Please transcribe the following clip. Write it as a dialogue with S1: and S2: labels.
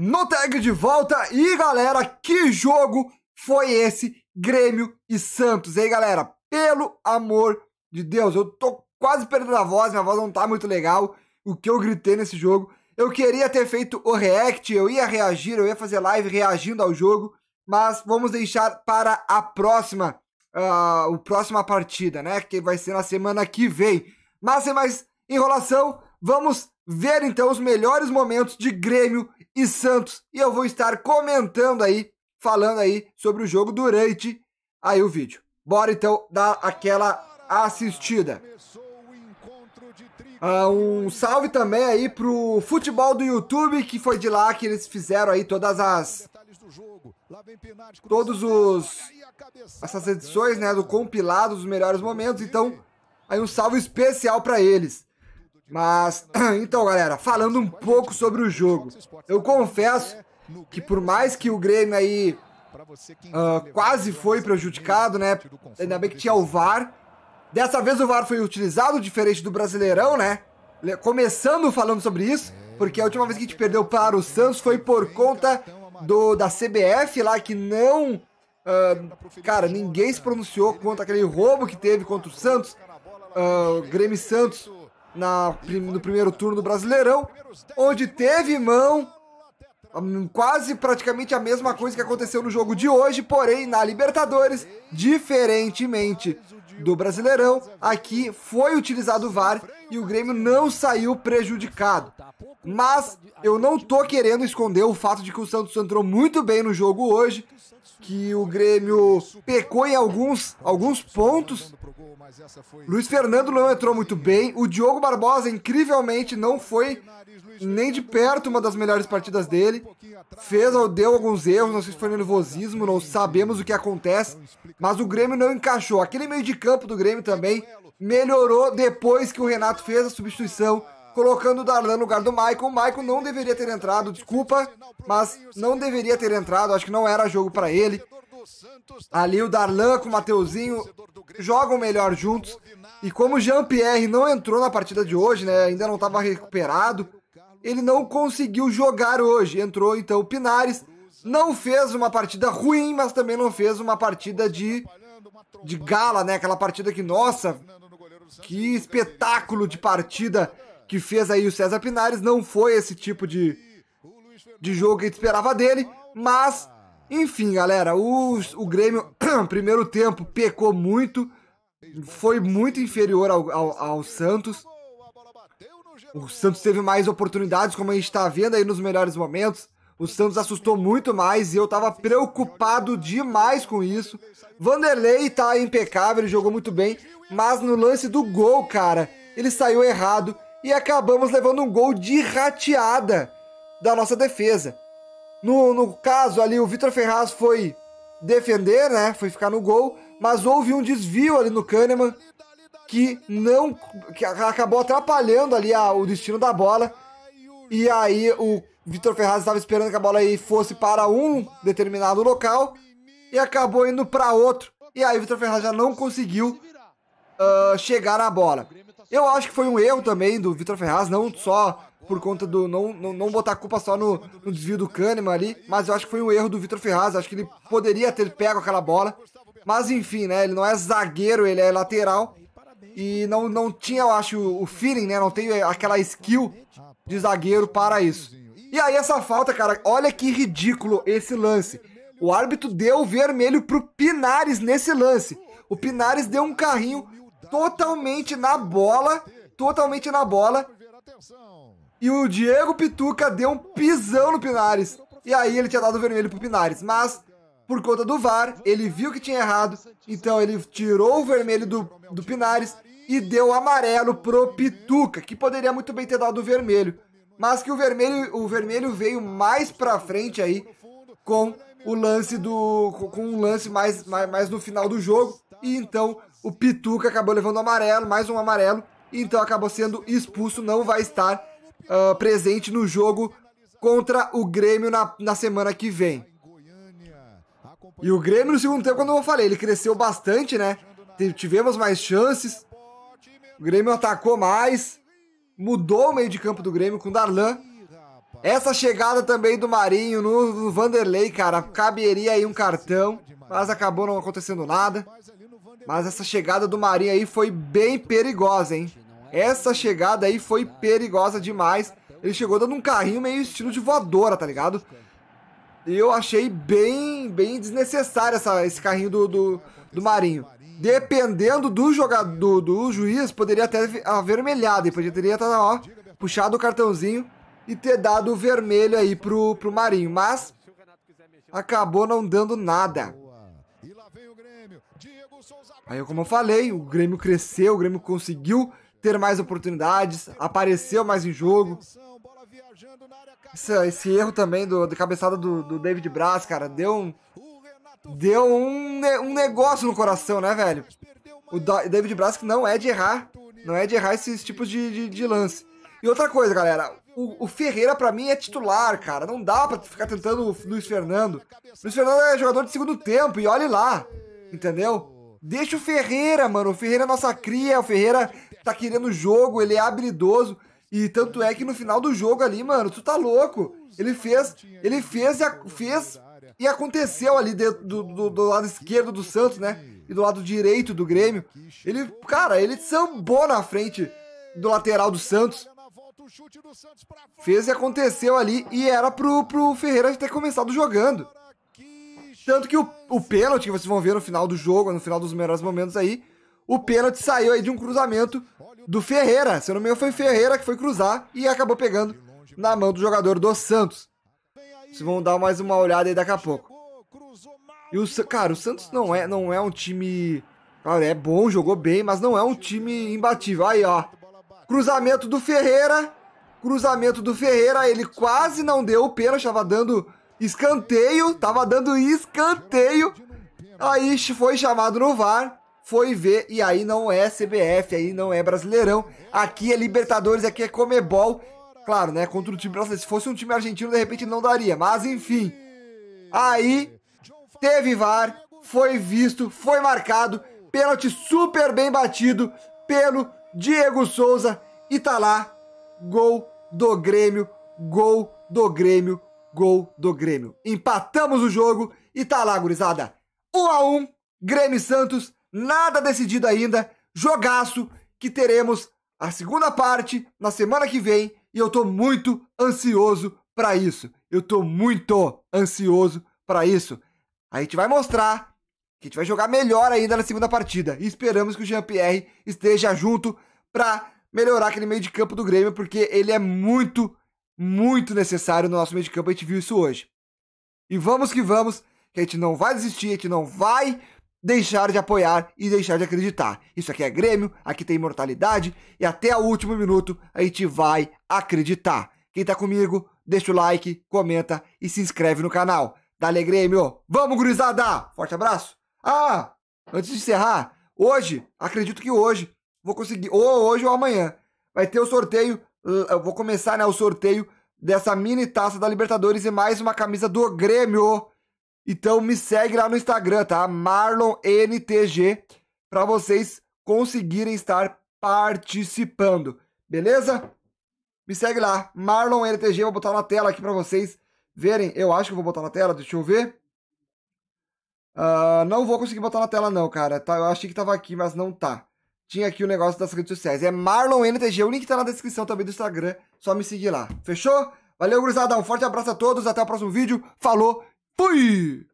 S1: no tag de volta. E galera, que jogo foi esse Grêmio e Santos? E aí, galera, pelo amor de Deus, eu tô quase perdendo a voz, minha voz não tá muito legal. O que eu gritei nesse jogo. Eu queria ter feito o react, eu ia reagir, eu ia fazer live reagindo ao jogo, mas vamos deixar para a próxima, uh, o próxima partida, né? Que vai ser na semana que vem. Mas sem mais enrolação, vamos ver então os melhores momentos de Grêmio e Santos e eu vou estar comentando aí, falando aí sobre o jogo durante aí o vídeo. Bora então dar aquela assistida. Ah, um salve também aí pro futebol do YouTube, que foi de lá que eles fizeram aí todas as todos os essas edições, né, do compilado dos melhores momentos. Então, aí um salve especial para eles. Mas, então, galera, falando um pouco sobre o jogo, eu confesso que por mais que o Grêmio aí uh, quase né, foi prejudicado, né? Ainda bem que tinha o VAR. Dessa vez o VAR foi utilizado diferente do Brasileirão, né? Começando falando sobre isso, é, porque a última vez que a gente perdeu para o Santos foi por conta do da CBF lá que não Uh, cara, ninguém se né? pronunciou contra aquele roubo que teve contra o Santos. Uh, Grêmio Santos na, no primeiro turno do Brasileirão, onde teve mão, hum, quase praticamente a mesma coisa que aconteceu no jogo de hoje, porém na Libertadores, diferentemente do Brasileirão, aqui foi utilizado o VAR e o Grêmio não saiu prejudicado. Mas eu não tô querendo esconder o fato de que o Santos entrou muito bem no jogo hoje, que o Grêmio pecou em alguns, alguns pontos. Luiz Fernando não entrou muito bem, o Diogo Barbosa incrivelmente não foi nem de perto uma das melhores partidas dele. Fez ou deu alguns erros, não sei se foi nervosismo, não sabemos o que acontece, mas o Grêmio não encaixou. Aquele meio de campo do Grêmio também melhorou depois que o Renato fez a substituição, colocando o Darlan no lugar do Michael. O Michael não deveria ter entrado, desculpa, mas não deveria ter entrado, acho que não era jogo para ele. Ali o Darlan com o Mateuzinho jogam melhor juntos. E como o Jean-Pierre não entrou na partida de hoje, né, ainda não estava recuperado, ele não conseguiu jogar hoje. Entrou então o Pinares, não fez uma partida ruim, mas também não fez uma partida de de gala, né? Aquela partida que, nossa, que espetáculo de partida que fez aí o César Pinares. Não foi esse tipo de, de jogo que a gente esperava dele, mas enfim, galera, o, o Grêmio, primeiro tempo, pecou muito, foi muito inferior ao, ao, ao Santos. O Santos teve mais oportunidades, como a gente está vendo aí nos melhores momentos. O Santos assustou muito mais e eu tava preocupado demais com isso. Vanderlei tá impecável, ele jogou muito bem, mas no lance do gol, cara, ele saiu errado e acabamos levando um gol de rateada da nossa defesa. No, no caso ali, o Vitor Ferraz foi defender, né? Foi ficar no gol, mas houve um desvio ali no Kahneman que não que acabou atrapalhando ali a, o destino da bola. E aí o Vitor Ferraz estava esperando que a bola aí fosse para um determinado local e acabou indo para outro. E aí Vitor Ferraz já não conseguiu uh, chegar à bola. Eu acho que foi um erro também do Vitor Ferraz, não só por conta do. Não, não, não botar a culpa só no, no, desvio do Kahneman ali, mas eu acho que foi um erro do Vitor Ferraz. Acho que ele poderia ter pego aquela bola. Mas enfim, né? Ele não é zagueiro, ele é lateral. E não, não tinha, eu acho, o feeling, né? Não tem aquela skill de zagueiro para isso. E aí essa falta, cara, olha que ridículo esse lance. O árbitro deu o vermelho pro Pinares nesse lance. O Pinares deu um carrinho totalmente na bola, totalmente na bola. E o Diego Pituca deu um pisão no Pinares. E aí ele tinha dado o vermelho pro Pinares, mas por conta do VAR, ele viu que tinha errado, então ele tirou o vermelho do, do Pinares e deu amarelo pro Pituca, que poderia muito bem ter dado o vermelho mas que o vermelho, o vermelho veio mais pra frente aí com o lance do com um lance mais, mais, mais no final do jogo e então o Pituca acabou levando o amarelo, mais um amarelo, e então acabou sendo expulso, não vai estar uh, presente no jogo contra o Grêmio na, na semana que vem. E o Grêmio no segundo tempo, quando eu falei, ele cresceu bastante, né? Tivemos mais chances. O Grêmio atacou mais mudou o meio de campo do Grêmio com Darlan. Essa chegada também do Marinho no, no Vanderlei, cara, caberia aí um cartão, mas acabou não acontecendo nada. Mas essa chegada do Marinho aí foi bem perigosa, hein? Essa chegada aí foi perigosa demais. Ele chegou dando um carrinho meio estilo de voadora, tá ligado? E eu achei bem, bem desnecessário essa, esse carrinho do, do do Marinho. Dependendo do jogador, do, juiz, poderia até avermelhado. E poderia ter tá, ó, puxado o cartãozinho e ter dado o vermelho aí pro, pro Marinho. Mas acabou não dando nada. Aí, como eu falei, o Grêmio cresceu, o Grêmio conseguiu ter mais oportunidades, apareceu mais em jogo. Esse, esse erro também do, do cabeçada do, do David Braz, cara, deu um, deu um, um negócio no coração, né, velho? O David que não é de errar, não é de errar esses tipos de, de, de lance. E outra coisa, galera, o, o Ferreira para mim é titular, cara. Não dá para ficar tentando o Luiz Fernando. Luiz Fernando é jogador de segundo tempo e olhe lá, entendeu? Deixa o Ferreira, mano. O Ferreira é nossa cria, o Ferreira tá querendo jogo, ele é habilidoso. E tanto é que no final do jogo ali, mano, tu tá louco. Ele fez, ele fez, fez e aconteceu ali dentro do, do, do, lado esquerdo do Santos, né? E do lado direito do Grêmio. Ele, cara, ele sambou na frente do lateral do Santos. Fez e aconteceu ali. E era pro, pro Ferreira ter começado jogando. Tanto que o, o pênalti que vocês vão ver no final do jogo, no final dos melhores momentos aí, o pênalti saiu aí de um cruzamento do Ferreira. Se eu não me engano, foi Ferreira que foi cruzar e acabou pegando na mão do jogador do Santos. Vocês vão dar mais uma olhada aí daqui a pouco. E o, cara, o Santos não é, não é um time. Cara, é bom, jogou bem, mas não é um time imbatível. Aí, ó. Cruzamento do Ferreira. Cruzamento do Ferreira. Ele quase não deu o pênalti. Tava dando escanteio. Tava dando escanteio. Aí foi chamado no VAR. Foi ver. E aí não é CBF, aí não é Brasileirão. Aqui é Libertadores, aqui é Comebol. Claro, né? Contra o time brasileiro. Se fosse um time argentino, de repente não daria. Mas enfim. Aí teve VAR, foi visto, foi marcado. Pênalti super bem batido pelo Diego Souza. E tá lá. Gol do Grêmio. Gol do Grêmio. Gol do Grêmio. Empatamos o jogo e tá lá, gurizada. 1 a 1 Grêmio Santos. Nada decidido ainda. Jogaço que teremos a segunda parte na semana que vem e eu tô muito ansioso para isso. Eu tô muito ansioso para isso. A gente vai mostrar que a gente vai jogar melhor ainda na segunda partida. E esperamos que o Jean-Pierre esteja junto para melhorar aquele meio de campo do Grêmio, porque ele é muito, muito necessário no nosso meio de campo. A gente viu isso hoje. E vamos que vamos, que a gente não vai desistir, a gente não vai deixar de apoiar e deixar de acreditar. Isso aqui é Grêmio, aqui tem imortalidade e até o último minuto a gente vai acreditar. Quem tá comigo, deixa o like, comenta e se inscreve no canal. Dale Grêmio! Vamos, gurizada! Forte abraço! Ah, antes de encerrar, hoje, acredito que hoje, vou conseguir, ou hoje ou amanhã, vai ter o sorteio, eh, eu vou começar né, o sorteio dessa mini taça da Libertadores e mais uma camisa do Grêmio. Então me segue lá no Instagram, tá? MarlonNTG, para vocês conseguirem estar participando, beleza? Me segue lá, MarlonNTG, vou botar na tela aqui para vocês verem. Eu acho que vou botar na tela, deixa eu ver. Uh, não vou conseguir botar na tela não, cara. Tá, eu achei que tava aqui, mas não tá. Tinha aqui o negócio das redes sociais. É MarlonNTG, o link tá na descrição também do Instagram, só me seguir lá. Fechou? Valeu, gurizada. Um forte abraço a todos, até o próximo vídeo. Falou! Fui!